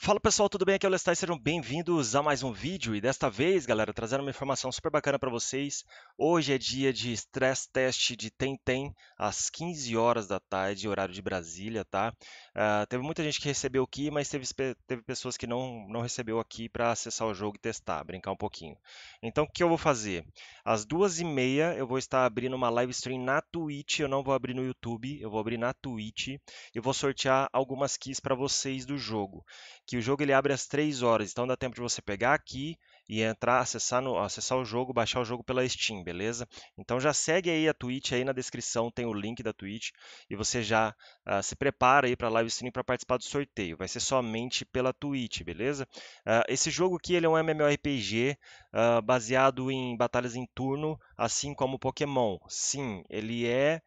Fala pessoal, tudo bem? Aqui é o Lestai, sejam bem-vindos a mais um vídeo e desta vez, galera, trazendo uma informação super bacana para vocês. Hoje é dia de stress test de Tentem, às 15 horas da tarde, horário de Brasília, tá? Uh, teve muita gente que recebeu aqui, mas teve, teve pessoas que não, não recebeu aqui para acessar o jogo e testar, brincar um pouquinho. Então, o que eu vou fazer? Às duas e meia eu vou estar abrindo uma live stream na Twitch, eu não vou abrir no YouTube, eu vou abrir na Twitch e vou sortear algumas keys para vocês do jogo que o jogo ele abre às 3 horas, então dá tempo de você pegar aqui e entrar, acessar, no, acessar o jogo, baixar o jogo pela Steam, beleza? Então já segue aí a Twitch, aí na descrição tem o link da Twitch e você já uh, se prepara aí para live stream para participar do sorteio. Vai ser somente pela Twitch, beleza? Uh, esse jogo aqui ele é um MMORPG uh, ah, baseado em batalhas em turno, assim como Pokémon. Sim, ele é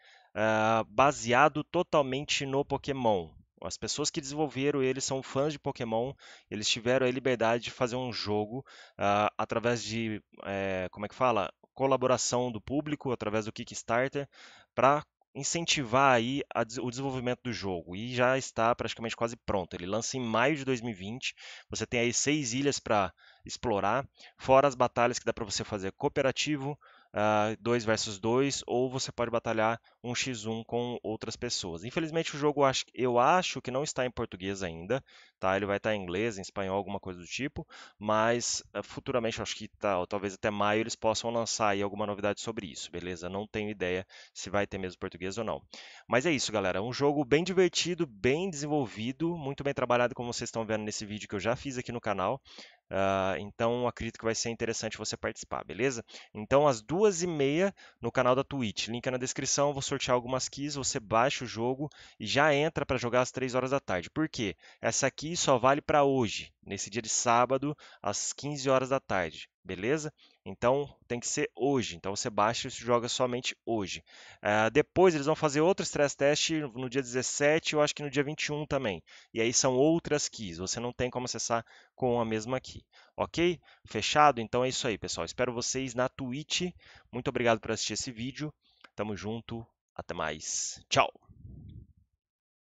baseado totalmente no Pokémon, as pessoas que desenvolveram ele são fãs de Pokémon, eles tiveram a liberdade de fazer um jogo uh, através de, é, como é que fala? Colaboração do público, através do Kickstarter, para incentivar aí a, o desenvolvimento do jogo e já está praticamente quase pronto. Ele lança em maio de 2020. Você tem aí seis ilhas para explorar, fora as batalhas que dá para você fazer cooperativo, uh, ah, 2 versus 2, ou você pode batalhar um x 1 com outras pessoas. Infelizmente, o jogo acho, eu acho que não está em português ainda, tá? ele vai estar em inglês, em espanhol, alguma coisa do tipo, mas uh, futuramente, acho que tá, talvez até maio, eles possam lançar aí alguma novidade sobre isso, beleza? Não tenho ideia se vai ter mesmo português ou não. Mas é isso, galera. Um jogo bem divertido, bem desenvolvido, muito bem trabalhado, como vocês estão vendo nesse vídeo que eu já fiz aqui no canal. Uh, então, acredito que vai ser interessante você participar, beleza? Então, às duas e meia no canal da Twitch. Link é na descrição, vou sortear algumas keys, você baixa o jogo e já entra para jogar às três horas da tarde. Por quê? Essa aqui só vale para hoje, nesse dia de sábado, às 15 horas da tarde beleza? Então tem que ser hoje. Então você baixa e joga somente hoje. Uh, depois eles vão fazer outro stress test no dia 17, eu acho que no dia 21 também. E aí são outras keys, você não tem como acessar com a mesma key. Ok? Fechado? Então é isso aí, pessoal. Espero vocês na Twitch. Muito obrigado por assistir esse vídeo. Tamo junto. Até mais. Tchau!